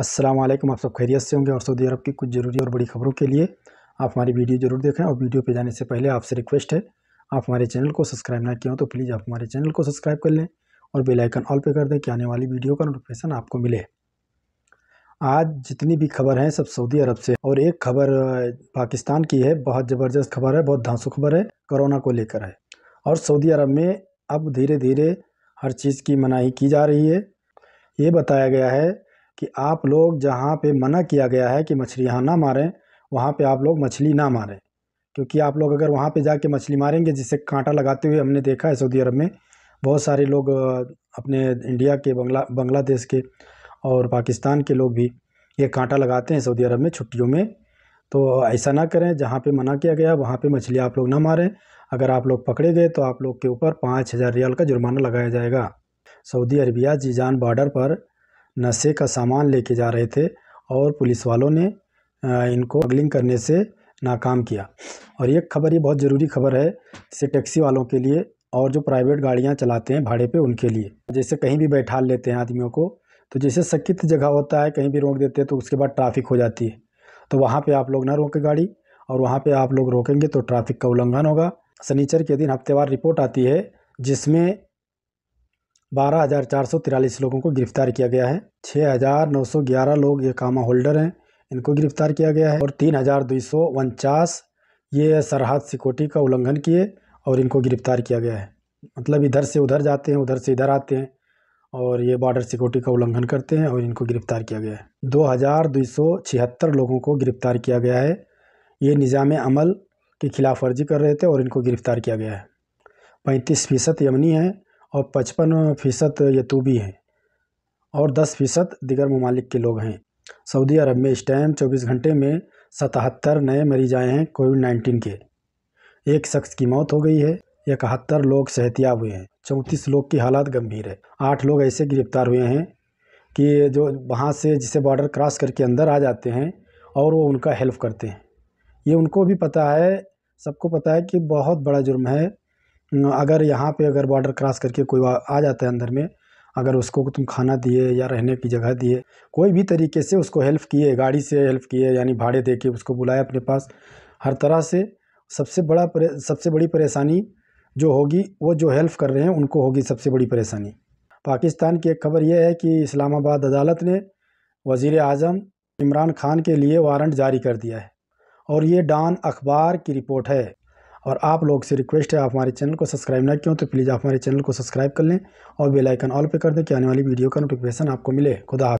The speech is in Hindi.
अस्सलाम वालेकुम आप सब खैरियत से होंगे और सऊदी अरब की कुछ ज़रूरी और बड़ी खबरों के लिए आप हमारी वीडियो ज़रूर देखें और वीडियो पे जाने से पहले आपसे रिक्वेस्ट है आप हमारे चैनल को सब्सक्राइब ना किया हो तो प्लीज़ आप हमारे चैनल को सब्सक्राइब कर लें और बेलाइकन ऑल पे कर दें कि आने वाली वीडियो का नोटिफिकेशन आपको मिले आज जितनी भी खबर हैं सब सऊदी अरब से और एक खबर पाकिस्तान की है बहुत ज़बरदस्त खबर है बहुत धांसू खबर है कोरोना को लेकर है और सऊदी अरब में अब धीरे धीरे हर चीज़ की मनाही की जा रही है ये बताया गया है कि आप लोग जहाँ पे मना किया गया है कि मछलियाँ ना मारें वहाँ पे आप लोग मछली ना मारें क्योंकि आप लोग अगर वहाँ पे जाके मछली मारेंगे जिससे कांटा लगाते हुए हमने देखा है सऊदी अरब में बहुत सारे लोग अपने इंडिया के बंगला बांग्लादेश के और पाकिस्तान के लोग भी ये कांटा लगाते हैं सऊदी अरब में छुट्टियों में तो ऐसा ना करें जहाँ पर मना किया गया वहाँ पर मछली आप लोग ना मारें अगर आप लोग पकड़े गए तो आप लोग के ऊपर पाँच हज़ार रियाल का जुर्माना लगाया जाएगा सऊदी अरबिया जीजान बॉर्डर पर नशे का सामान लेके जा रहे थे और पुलिस वालों ने इनको स्मगलिंग करने से नाकाम किया और ये खबर ये बहुत ज़रूरी खबर है जैसे टैक्सी वालों के लिए और जो प्राइवेट गाड़ियाँ चलाते हैं भाड़े पे उनके लिए जैसे कहीं भी बैठा लेते हैं आदमियों को तो जैसे सकित जगह होता है कहीं भी रोक देते हैं तो उसके बाद ट्रैफिक हो जाती है तो वहाँ पे आप लोग ना रोकें गाड़ी और वहाँ पे आप लोग रोकेंगे तो ट्रैफिक का उल्लंघन होगा शनिचर के दिन हफ्तेवार रिपोर्ट आती है जिसमें बारह हज़ार चार सौ तिरालीस लोगों को गिरफ्तार किया गया है छः हज़ार नौ सौ ग्यारह लोग ये कामा होल्डर हैं इनको गिरफ्तार किया गया है और तीन हज़ार दो सौ उनचास ये सरहद सिक्योरिटी का उल्लंघन किए और इनको गिरफ्तार किया गया है मतलब इधर से उधर जाते हैं उधर से इधर आते हैं और ये बॉर्डर सिक्योरिटी का उल्लंघन करते हैं और इनको गिरफ्तार किया गया है दो हज़ार दो सौ छिहत्तर लोगों को गिरफ्तार किया गया है ये निज़ाम अमल की खिलाफ वर्जी कर रहे थे और इनको गिरफ़्तार किया गया है पैंतीस फ़ीसद यमनी हैं और पचपन फ़ीसद यतूबी हैं और दस फ़ीसद दिगर ममालिक के लोग हैं सऊदी अरब में इस टाइम चौबीस घंटे में सतहत्तर नए मरीज आए हैं कोविड नाइन्टीन के एक शख्स की मौत हो गई है इकहत्तर लोग सेहतियाब हुए हैं चौंतीस लोग की हालात गंभीर है आठ लोग ऐसे गिरफ्तार हुए हैं कि जो वहाँ से जिसे बॉर्डर क्रॉस करके अंदर आ जाते हैं और वो उनका हेल्प करते हैं ये उनको भी पता है सबको पता है कि बहुत बड़ा जुर्म है अगर यहाँ पर अगर बॉर्डर क्रॉस करके कोई आ जाता है अंदर में अगर उसको तुम खाना दिए या रहने की जगह दिए कोई भी तरीके से उसको हेल्प किए गाड़ी से हेल्प किए यानी भाड़े दे के उसको बुलाया अपने पास हर तरह से सबसे बड़ा सबसे बड़ी परेशानी जो होगी वो जो हेल्प कर रहे हैं उनको होगी सबसे बड़ी परेशानी पाकिस्तान की एक खबर यह है कि इस्लामाबाद अदालत ने वज़ी अजम इमरान खान के लिए वारंट जारी कर दिया है और ये डान अखबार की रिपोर्ट है और आप लोग से रिक्वेस्ट है आप हमारे चैनल को सब्सक्राइब ना क्यों तो प्लीज़ आप हमारे चैनल को सब्सक्राइब कर लें और बेलाइकन ऑल पे कर दें कि आने वाली वीडियो का नोटिफिकेशन आपको मिले खुदा